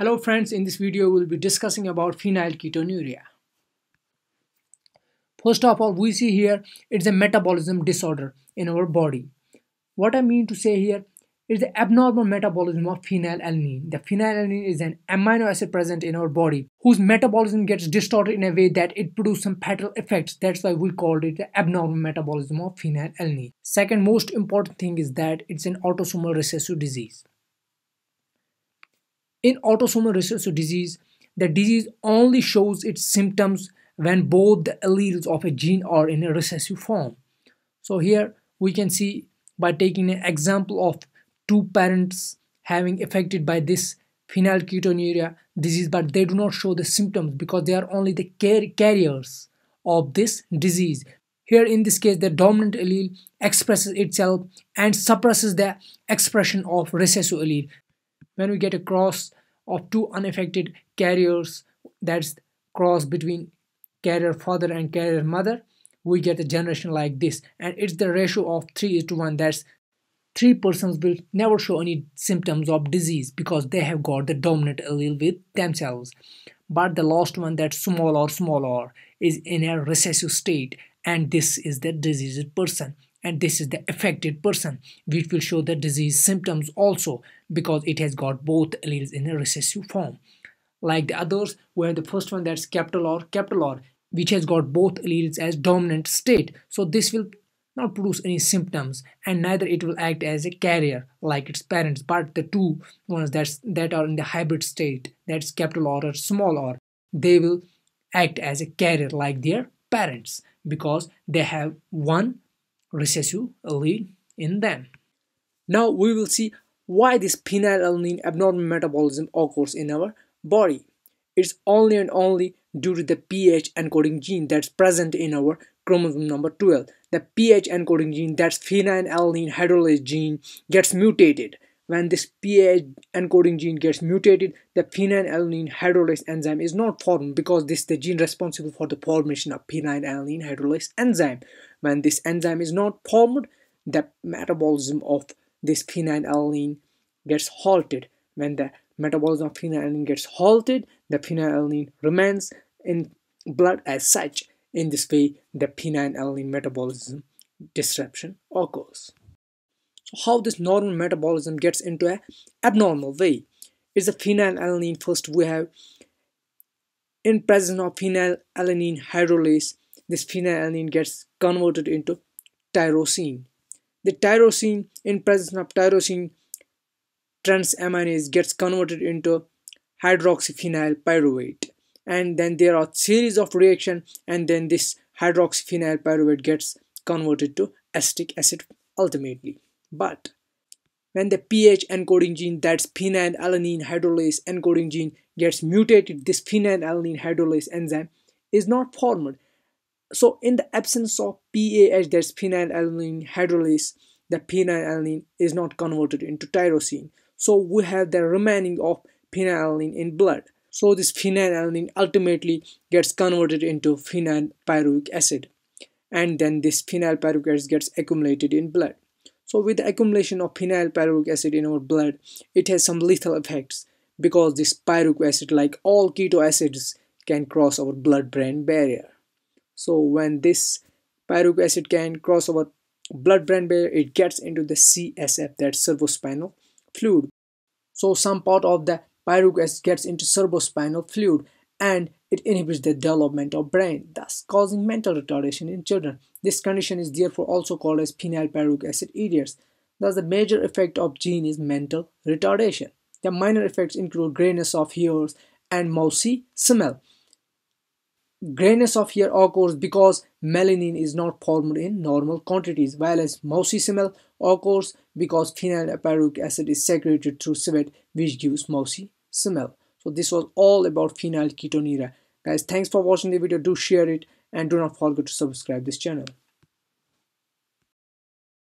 Hello friends, in this video we'll be discussing about phenylketonuria. First of all, we see here it's a metabolism disorder in our body. What I mean to say here is the abnormal metabolism of phenylalanine. The phenylalanine is an amino acid present in our body whose metabolism gets distorted in a way that it produces some fatal effects. That's why we called it the abnormal metabolism of phenylalanine. Second most important thing is that it's an autosomal recessive disease. In autosomal recessive disease, the disease only shows its symptoms when both the alleles of a gene are in a recessive form. So here we can see by taking an example of two parents having affected by this phenylketonuria disease but they do not show the symptoms because they are only the car carriers of this disease. Here in this case the dominant allele expresses itself and suppresses the expression of recessive allele when we get a cross of two unaffected carriers that's cross between carrier father and carrier mother we get a generation like this and it's the ratio of 3 is to 1 that's three persons will never show any symptoms of disease because they have got the dominant allele with themselves but the last one that's small or smaller is in a recessive state and this is the diseased person and this is the affected person which will show the disease symptoms also because it has got both alleles in a recessive form like the others where the first one that's capital R capital R which has got both alleles as dominant state so this will not produce any symptoms and neither it will act as a carrier like its parents but the two ones that's that are in the hybrid state that's capital R or small r they will act as a carrier like their parents because they have one recessive allele in them. Now we will see why this phenylalanine abnormal metabolism occurs in our body. It's only and only due to the pH encoding gene that's present in our chromosome number 12. The pH encoding gene, that's phenylalanine hydrolase gene, gets mutated when this pH encoding gene gets mutated, the phenylalanine hydrolase enzyme is not formed because this is the gene responsible for the formation of phenylalanine hydrolase enzyme. When this enzyme is not formed, the metabolism of this phenylalanine gets halted. When the metabolism of phenylalanine gets halted, the phenylalanine remains in blood as such. In this way, the phenylalanine metabolism disruption occurs how this normal metabolism gets into an abnormal way is the phenylalanine first we have in presence of phenylalanine hydrolase this phenylalanine gets converted into tyrosine the tyrosine in presence of tyrosine transaminase gets converted into hydroxyphenyl pyruvate and then there are series of reaction and then this hydroxyphenyl pyruvate gets converted to acetic acid ultimately but when the pH encoding gene, that's phenylalanine hydrolase encoding gene, gets mutated, this phenylalanine hydrolase enzyme is not formed. So in the absence of PAH, that's phenylalanine hydrolase, the phenylalanine is not converted into tyrosine. So we have the remaining of phenylalanine in blood. So this phenylalanine ultimately gets converted into phenylpyruvic acid. And then this phenylpyruvic acid gets accumulated in blood. So with the accumulation of phenylpyruvic acid in our blood, it has some lethal effects because this pyruvic acid, like all keto acids, can cross our blood-brain barrier. So when this pyruvic acid can cross our blood-brain barrier, it gets into the CSF, that cerebrospinal fluid. So some part of the pyruvic acid gets into cerebrospinal fluid and it inhibits the development of brain, thus causing mental retardation in children. This condition is therefore also called as phenylpyruvic acid eaters. Thus, the major effect of gene is mental retardation. The minor effects include grayness of hairs and mousy smell. Grayness of hair occurs because melanin is not formed in normal quantities, while as mousy smell occurs because phenylpyruvic acid is secreted through sweat, which gives mousy smell so this was all about phenylketonuria. guys thanks for watching the video do share it and do not forget to subscribe this channel